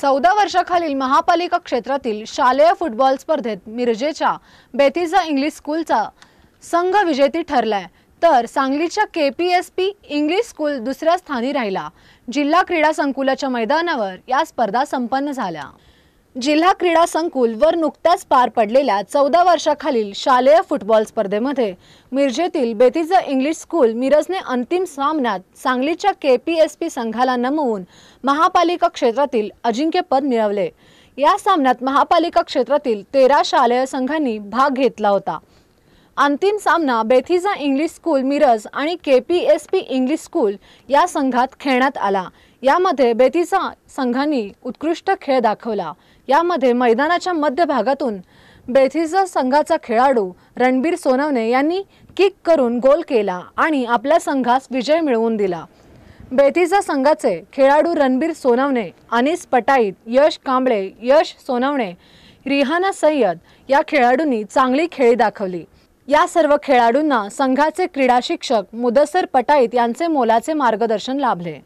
चौदा वर्षाखालील महापालिका क्षेत्रातील शालेय फुटबॉल स्पर्धेत मिरजेच्या बेतीजा इंग्लिश स्कूलचा संघ विजेती ठरलाय तर सांगलीच्या K P S P English school दुसऱ्या स्थानी राहिला जिल्हा क्रीडा संकुलाच्या मैदानावर या स्पर्धा संपन्न झाल्या जिल्हा क्रीडा संकुल वर नुकत्याच पार पडलेल्या चौदा वर्षाखालील शालेय फुटबॉल स्पर्धेमध्ये मिरजेतील बेतीज इंग्लिश स्कूल मिरजने अंतिम सामन्यात सांगलीच्या के पी एस पी संघाला नमवून महापालिका क्षेत्रातील अजिंक्यपद मिळवले या सामन्यात महापालिका क्षेत्रातील तेरा शालेय संघांनी भाग घेतला होता अंतिम सामना बेथिजा इंग्लिश स्कूल मिरज आणि K P S P English school या संघात खेळण्यात आला यामध्ये बेतीसा संघांनी उत्कृष्ट खेळ दाखवला यामध्ये मैदानाच्या मध्य भागातून बेथिसा संघाचा खेळाडू रणबीर सोनवणे यांनी किक करून गोल केला आणि आपल्या संघास विजय मिळवून दिला बेतीसा संघाचे खेळाडू रणबीर सोनवणे अनिस पटाईत यश कांबळे यश सोनवणे रिहाना सय्यद या खेळाडूंनी चांगली खेळी दाखवली या सर्व खेळाडूंना संघाचे क्रीडा शिक्षक मुदसर पटाईत यांचे मोलाचे मार्गदर्शन लाभले